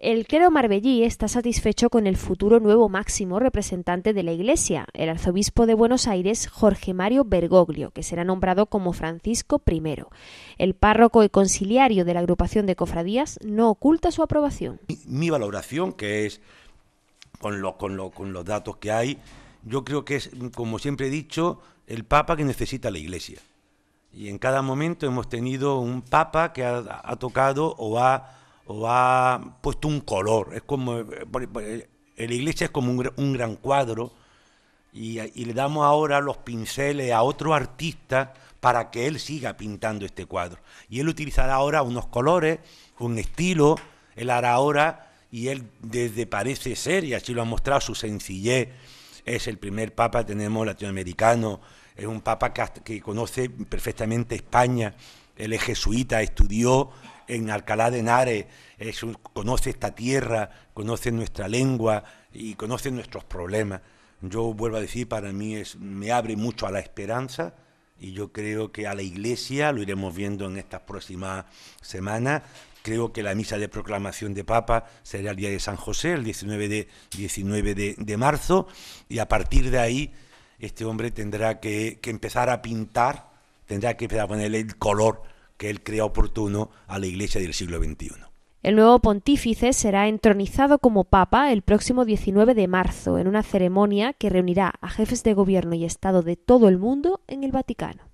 El clero marbellí está satisfecho con el futuro nuevo máximo representante de la Iglesia, el arzobispo de Buenos Aires Jorge Mario Bergoglio, que será nombrado como Francisco I. El párroco y conciliario de la agrupación de cofradías no oculta su aprobación. Mi, valoración, que es con, los datos que hay, yo creo que es, como siempre he dicho, el Papa que necesita la Iglesia. Y en cada momento hemos tenido un Papa que ha tocado o ha o ha puesto un color. Es como eh, eh, la iglesia es como un, gran cuadro y, le damos ahora los pinceles a otro artista para que él siga pintando este cuadro. Y él utilizará ahora unos colores, un estilo, él hará ahora y él desde parece ser, y así lo ha mostrado su sencillez, es el primer papa tenemos latinoamericano, es un papa que conoce perfectamente España, él es jesuita, estudió en Alcalá de Henares, conoce esta tierra, conoce nuestra lengua y conoce nuestros problemas. Yo vuelvo a decir, para mí es, me abre mucho a la esperanza y yo creo que a la Iglesia, lo iremos viendo en estas próximas semanas, creo que la misa de proclamación de Papa será el día de San José, el 19 de, de, marzo, y a partir de ahí este hombre tendrá que empezar a pintar tendrá que empezar a ponerle el color que él crea oportuno a la Iglesia del siglo XXI. El nuevo pontífice será entronizado como papa el próximo 19 de marzo en una ceremonia que reunirá a jefes de gobierno y Estado de todo el mundo en el Vaticano.